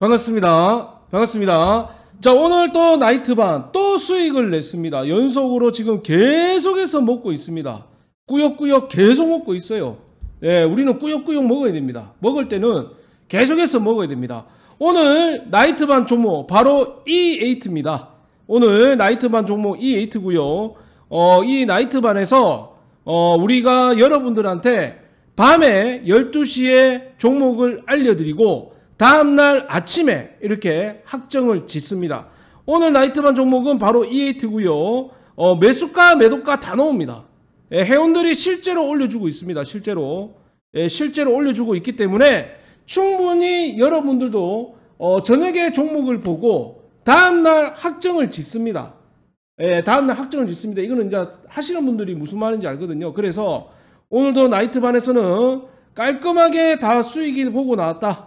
반갑습니다. 반갑습니다. 자, 오늘 또 나이트반 또 수익을 냈습니다. 연속으로 지금 계속해서 먹고 있습니다. 꾸역꾸역 계속 먹고 있어요. 예, 우리는 꾸역꾸역 먹어야 됩니다. 먹을 때는 계속해서 먹어야 됩니다. 오늘 나이트반 종목 바로 E8입니다. 오늘 나이트반 종목 E8고요. 어, 이 나이트반에서 어, 우리가 여러분들한테 밤에 12시에 종목을 알려드리고 다음날 아침에 이렇게 확정을 짓습니다. 오늘 나이트반 종목은 바로 E8고요. 어, 매수가 매도가 다 나옵니다. 예, 회원들이 실제로 올려주고 있습니다. 실제로 예, 실제로 올려주고 있기 때문에 충분히 여러분들도 어, 저녁에 종목을 보고 다음날 확정을 짓습니다. 예, 다음날 확정을 짓습니다. 이거는 이제 하시는 분들이 무슨 말인지 알거든요. 그래서 오늘도 나이트반에서는 깔끔하게 다 수익이 보고 나왔다.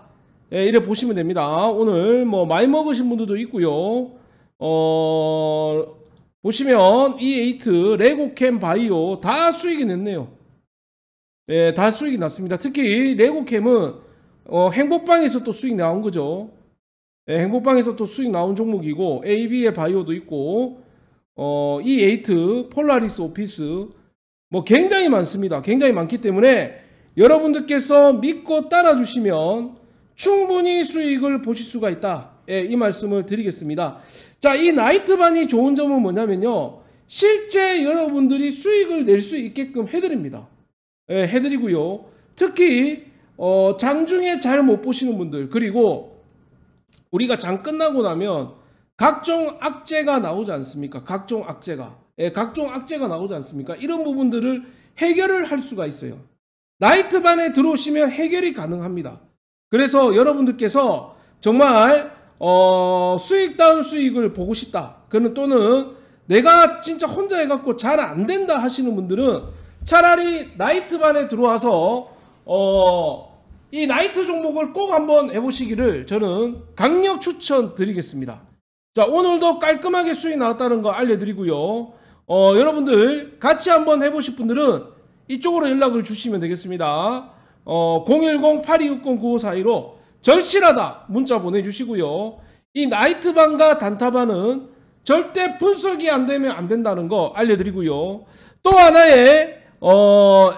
예, 이래 보시면 됩니다. 오늘 뭐 많이 먹으신 분들도 있고요. 어, 보시면 E8 레고캠 바이오 다 수익이 냈네요. 예, 다 수익이 났습니다. 특히 레고캠은 어, 행복방에서 또 수익 나온 거죠. 예, 행복방에서 또 수익 나온 종목이고 AB의 바이오도 있고 어, E8 폴라리스 오피스 뭐 굉장히 많습니다. 굉장히 많기 때문에 여러분들께서 믿고 따라 주시면 충분히 수익을 보실 수가 있다. 예, 이 말씀을 드리겠습니다. 자, 이 나이트반이 좋은 점은 뭐냐면요. 실제 여러분들이 수익을 낼 수 있게끔 해드립니다. 예, 해드리고요. 특히 어, 장중에 잘 못 보시는 분들 그리고 우리가 장 끝나고 나면 각종 악재가 나오지 않습니까? 각종 악재가 예, 각종 악재가 나오지 않습니까? 이런 부분들을 해결을 할 수가 있어요. 나이트반에 들어오시면 해결이 가능합니다. 그래서 여러분들께서 정말 어, 수익 다운 수익을 보고 싶다. 그는 또는 내가 진짜 혼자 해갖고 잘 안 된다 하시는 분들은 차라리 나이트반에 들어와서 어, 이 나이트 종목을 꼭 한번 해보시기를 저는 강력 추천드리겠습니다. 자 오늘도 깔끔하게 수익 나왔다는 거 알려드리고요. 어, 여러분들 같이 한번 해보실 분들은 이쪽으로 연락을 주시면 되겠습니다. 어, 010-8260-9542로 절실하다 문자 보내주시고요. 이 나이트반과 단타반은 절대 분석이 안 되면 안 된다는 거 알려드리고요. 또 하나의 어,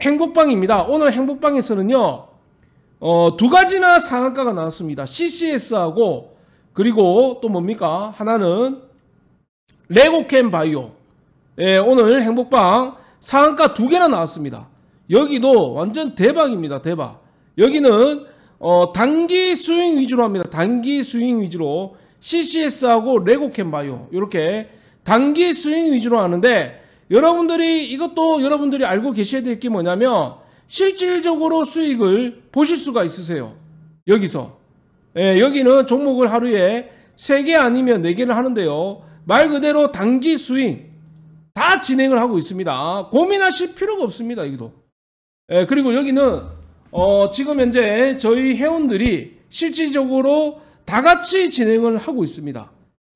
행복방입니다. 오늘 행복방에서는요. 어, 두 가지나 상한가가 나왔습니다. CCS하고 그리고 또 뭡니까? 하나는 레고캠 바이오. 예, 오늘 행복방 상한가 두 개나 나왔습니다. 여기도 완전 대박입니다. 대박. 여기는 어, 단기 스윙 위주로 합니다. 단기 스윙 위주로 CCS하고 레고캔바이오 이렇게 단기 스윙 위주로 하는데 여러분들이 이것도 여러분들이 알고 계셔야 될 게 뭐냐면 실질적으로 수익을 보실 수가 있으세요. 여기서 예, 여기는 종목을 하루에 3개 아니면 4개를 하는데요. 말 그대로 단기 스윙 다 진행을 하고 있습니다. 고민하실 필요가 없습니다. 이것도. 예, 그리고 여기는 어, 지금 현재 저희 회원들이 실질적으로 다 같이 진행을 하고 있습니다.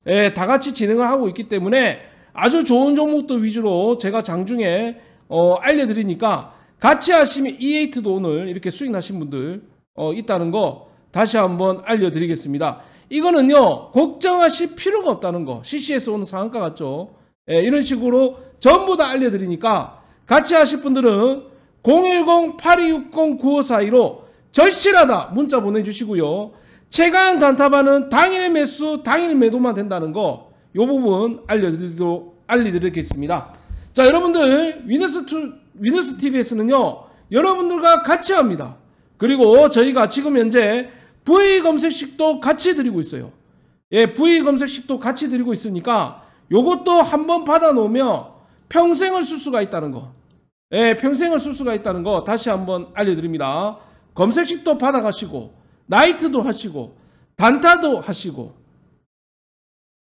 예, 다 같이 진행을 하고 있기 때문에 아주 좋은 종목들 위주로 제가 장중에 어, 알려드리니까 같이 하시면 E8도 오늘 이렇게 수익나신 분들 어, 있다는 거 다시 한번 알려드리겠습니다. 이거는요 걱정하실 필요가 없다는 거 CCS 오는 상한가 같죠? 예, 이런 식으로 전부 다 알려드리니까 같이 하실 분들은 010-8260-9542로 절실하다 문자 보내주시고요. 최강 단타반은 당일 매수, 당일 매도만 된다는 거, 이 부분 알려드리도록, 알려드리겠습니다. 자, 여러분들, 위너스, 투, 위너스 TV에서는요, 여러분들과 같이 합니다. 그리고 저희가 지금 현재 V 검색식도 같이 드리고 있어요. 예, V 검색식도 같이 드리고 있으니까, 요것도 한번 받아놓으면 평생을 쓸 수가 있다는 거. 예, 평생을 쓸 수가 있다는 거 다시 한번 알려드립니다. 검색식도 받아가시고 나이트도 하시고 단타도 하시고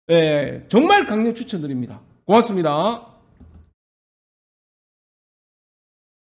예, 정말 강력 추천드립니다. 고맙습니다.